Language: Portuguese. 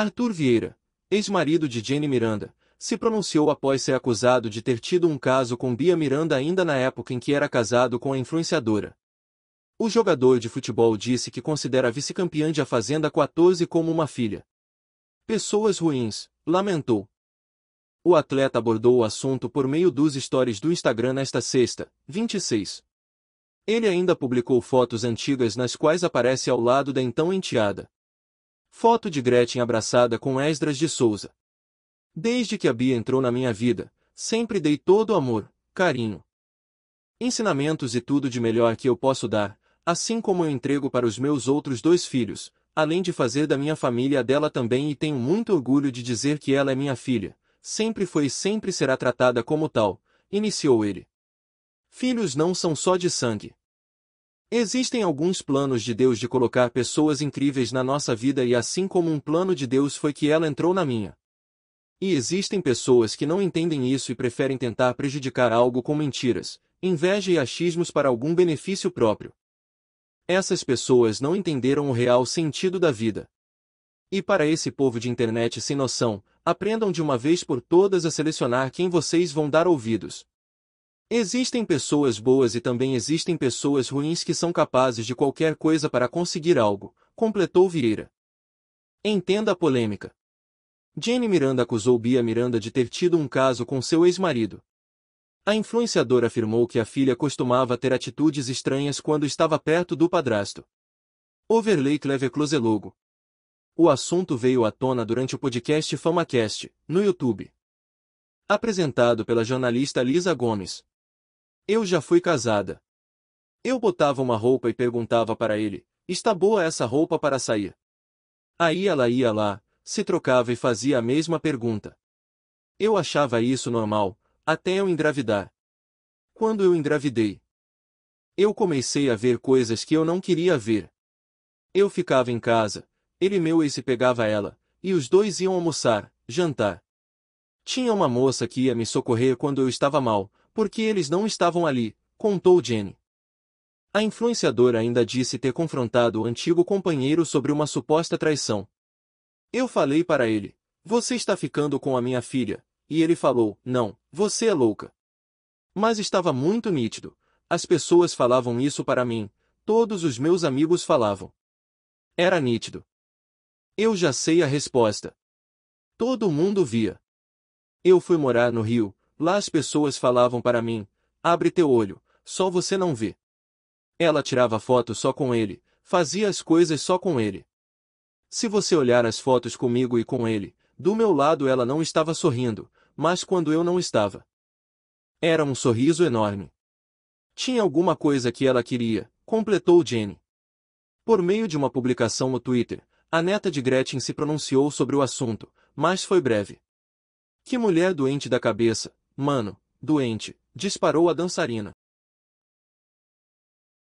Arthur Vieira, ex-marido de Jenny Miranda, se pronunciou após ser acusado de ter tido um caso com Bia Miranda ainda na época em que era casado com a influenciadora. O jogador de futebol disse que considera a vice-campeã de A Fazenda 14 como uma filha. Pessoas ruins, lamentou. O atleta abordou o assunto por meio dos stories do Instagram nesta sexta, 26. Ele ainda publicou fotos antigas nas quais aparece ao lado da então enteada. Foto de Gretchen abraçada com Esdras de Souza. Desde que a Bia entrou na minha vida, sempre dei todo o amor, carinho, ensinamentos e tudo de melhor que eu posso dar, assim como eu entrego para os meus outros dois filhos, além de fazer da minha família a dela também e tenho muito orgulho de dizer que ela é minha filha, sempre foi e sempre será tratada como tal, iniciou ele. Filhos não são só de sangue. Existem alguns planos de Deus de colocar pessoas incríveis na nossa vida e assim como um plano de Deus foi que ela entrou na minha. E existem pessoas que não entendem isso e preferem tentar prejudicar algo com mentiras, inveja e achismos para algum benefício próprio. Essas pessoas não entenderam o real sentido da vida. E para esse povo de internet sem noção, aprendam de uma vez por todas a selecionar quem vocês vão dar ouvidos, Existem pessoas boas e também existem pessoas ruins que são capazes de qualquer coisa para conseguir algo, completou Vieira. Entenda a polêmica. Jenny Miranda acusou Bia Miranda de ter tido um caso com seu ex-marido. A influenciadora afirmou que a filha costumava ter atitudes estranhas quando estava perto do padrasto. Overlay Clever logo. O assunto veio à tona durante o podcast FamaCast, no YouTube. Apresentado pela jornalista Lisa Gomes. Eu já fui casada. Eu botava uma roupa e perguntava para ele: Está boa essa roupa para sair? Aí ela ia lá, se trocava e fazia a mesma pergunta. Eu achava isso normal, até eu engravidar. Quando eu engravidei, eu comecei a ver coisas que eu não queria ver. Eu ficava em casa, ele meu e se pegava ela, e os dois iam almoçar, jantar. Tinha uma moça que ia me socorrer quando eu estava mal, porque eles não estavam ali, contou Jenny. A influenciadora ainda disse ter confrontado o antigo companheiro sobre uma suposta traição. Eu falei para ele, você está ficando com a minha filha, e ele falou, não, você é louca. Mas estava muito nítido, as pessoas falavam isso para mim, todos os meus amigos falavam. Era nítido. Eu já sei a resposta. Todo mundo via. Eu fui morar no Rio, Lá as pessoas falavam para mim: abre teu olho, só você não vê. Ela tirava fotos só com ele, fazia as coisas só com ele. Se você olhar as fotos comigo e com ele, do meu lado ela não estava sorrindo, mas quando eu não estava. Era um sorriso enorme. Tinha alguma coisa que ela queria, completou Jenny. Por meio de uma publicação no Twitter, a neta de Gretchen se pronunciou sobre o assunto, mas foi breve. Que mulher doente da cabeça, Mano, doente, disparou a dançarina.